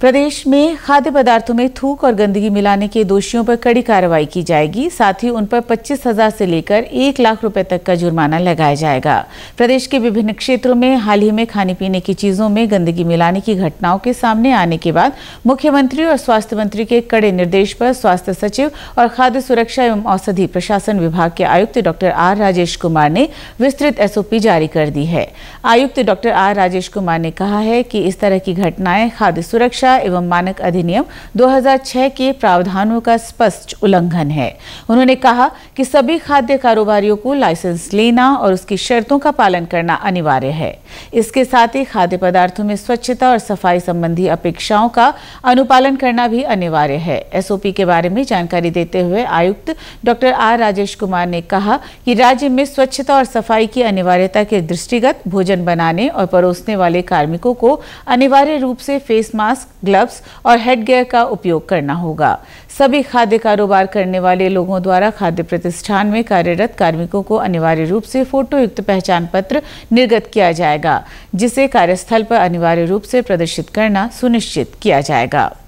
प्रदेश में खाद्य पदार्थों में थूक और गंदगी मिलाने के दोषियों पर कड़ी कार्रवाई की जाएगी साथ ही उन पर पच्चीस हजार से लेकर एक लाख रुपए तक का जुर्माना लगाया जाएगा प्रदेश के विभिन्न क्षेत्रों में हाल ही में खाने पीने की चीजों में गंदगी मिलाने की घटनाओं के सामने आने के बाद मुख्यमंत्री और स्वास्थ्य मंत्री के कड़े निर्देश पर स्वास्थ्य सचिव और खाद्य सुरक्षा एवं औषधि प्रशासन विभाग के आयुक्त डॉक्टर आर राजेश कुमार ने विस्तृत एसओपी जारी कर दी है आयुक्त डॉक्टर आर राजेश कुमार ने कहा है कि इस तरह की घटनाएं खाद्य सुरक्षा शिक्षा एवं मानक अधिनियम 2006 के प्रावधानों का स्पष्ट उल्लंघन है उन्होंने कहा कि सभी खाद्य कारोबारियों को लाइसेंस लेना और उसकी शर्तों का पालन करना अनिवार्य है इसके साथ ही खाद्य पदार्थों में स्वच्छता और सफाई संबंधी अपेक्षाओं का अनुपालन करना भी अनिवार्य है एसओपी के बारे में जानकारी देते हुए आयुक्त डॉक्टर आर राजेश कुमार ने कहा कि राज्य में स्वच्छता और सफाई की अनिवार्यता के दृष्टिगत भोजन बनाने और परोसने वाले कार्मिकों को अनिवार्य रूप से फेस मास्क ग्लव्स और हेडगेयर का उपयोग करना होगा सभी खाद्य कारोबार करने वाले लोगों द्वारा खाद्य प्रतिष्ठान में कार्यरत कार्मिकों को अनिवार्य रूप से फोटोयुक्त पहचान पत्र निर्गत किया जाएगा जिसे कार्यस्थल पर अनिवार्य रूप से प्रदर्शित करना सुनिश्चित किया जाएगा